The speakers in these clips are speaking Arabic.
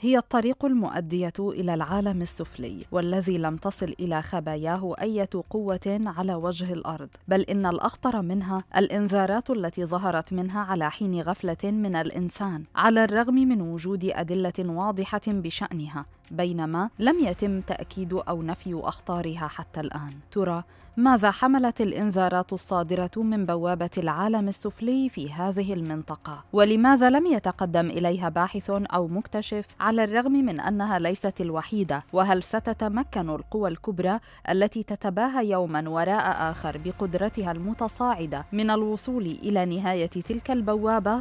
هي الطريق المؤدية إلى العالم السفلي والذي لم تصل إلى خباياه أية قوة على وجه الأرض بل إن الأخطر منها الإنذارات التي ظهرت منها على حين غفلة من الإنسان على الرغم من وجود أدلة واضحة بشأنها بينما لم يتم تأكيد أو نفي أخطارها حتى الآن ترى ماذا حملت الإنذارات الصادرة من بوابة العالم السفلي في هذه المنطقة ولماذا لم يتقدم إليها باحث أو مكتشف على الرغم من أنها ليست الوحيدة وهل ستتمكن القوى الكبرى التي تتباهى يوما وراء آخر بقدرتها المتصاعدة من الوصول إلى نهاية تلك البوابة؟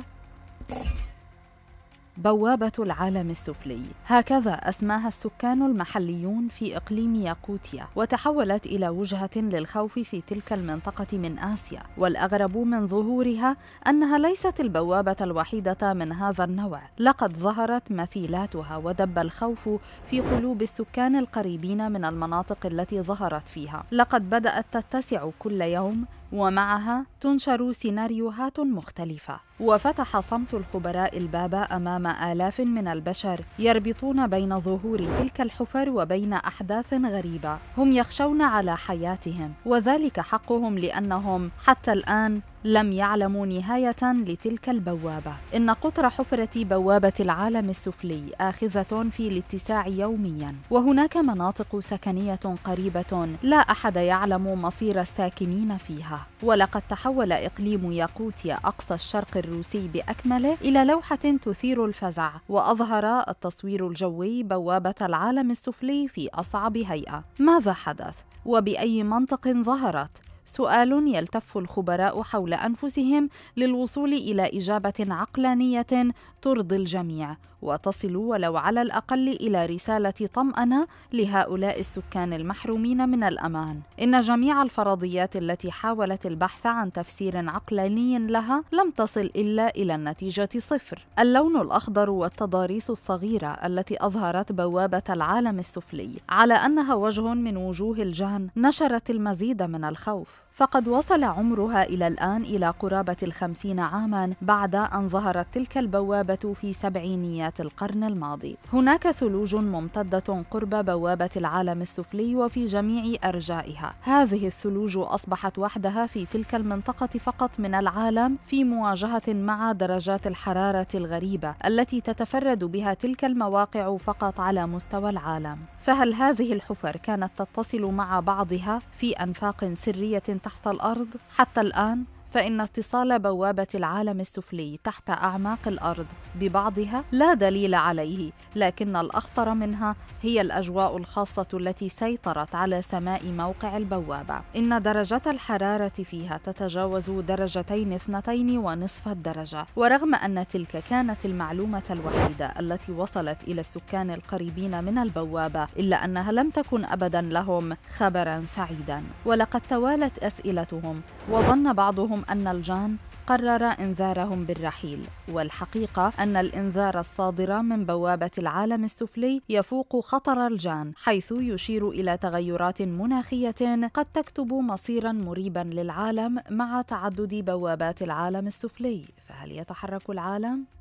بوابة العالم السفلي هكذا أسماها السكان المحليون في إقليم ياقوتيا وتحولت إلى وجهة للخوف في تلك المنطقة من آسيا والأغرب من ظهورها أنها ليست البوابة الوحيدة من هذا النوع لقد ظهرت مثيلاتها ودب الخوف في قلوب السكان القريبين من المناطق التي ظهرت فيها لقد بدأت تتسع كل يوم ومعها تنشر سيناريوهات مختلفة وفتح صمت الخبراء الباب أمام آلاف من البشر يربطون بين ظهور تلك الحفر وبين أحداث غريبة هم يخشون على حياتهم وذلك حقهم لأنهم حتى الآن لم يعلموا نهاية لتلك البوابة إن قطر حفرة بوابة العالم السفلي آخذة في الاتساع يوميا وهناك مناطق سكنية قريبة لا أحد يعلم مصير الساكنين فيها ولقد تحول إقليم ياقوتيا أقصى الشرق الروسي بأكمله إلى لوحة تثير الفزع وأظهر التصوير الجوي بوابة العالم السفلي في أصعب هيئة ماذا حدث؟ وبأي منطق ظهرت؟ سؤال يلتف الخبراء حول انفسهم للوصول الى اجابه عقلانيه ترضي الجميع وتصل ولو على الأقل إلى رسالة طمأنة لهؤلاء السكان المحرومين من الأمان إن جميع الفرضيات التي حاولت البحث عن تفسير عقلاني لها لم تصل إلا إلى النتيجة صفر اللون الأخضر والتضاريس الصغيرة التي أظهرت بوابة العالم السفلي على أنها وجه من وجوه الجهل نشرت المزيد من الخوف فقد وصل عمرها إلى الآن إلى قرابة الخمسين عاما بعد أن ظهرت تلك البوابة في سبعينيات القرن الماضي هناك ثلوج ممتدة قرب بوابة العالم السفلي وفي جميع أرجائها هذه الثلوج أصبحت وحدها في تلك المنطقة فقط من العالم في مواجهة مع درجات الحرارة الغريبة التي تتفرد بها تلك المواقع فقط على مستوى العالم فهل هذه الحفر كانت تتصل مع بعضها في أنفاق سرية تحت الأرض حتى الآن فإن اتصال بوابة العالم السفلي تحت أعماق الأرض ببعضها لا دليل عليه، لكن الأخطر منها هي الأجواء الخاصة التي سيطرت على سماء موقع البوابة. إن درجة الحرارة فيها تتجاوز درجتين اثنتين ونصف الدرجة، ورغم أن تلك كانت المعلومة الوحيدة التي وصلت إلى السكان القريبين من البوابة، إلا أنها لم تكن أبداً لهم خبراً سعيداً، ولقد توالت أسئلتهم، وظن بعضهم لهم أن الجان قرر انذارهم بالرحيل والحقيقه ان الانذار الصادر من بوابه العالم السفلي يفوق خطر الجان حيث يشير الى تغيرات مناخيه قد تكتب مصيرا مريبا للعالم مع تعدد بوابات العالم السفلي فهل يتحرك العالم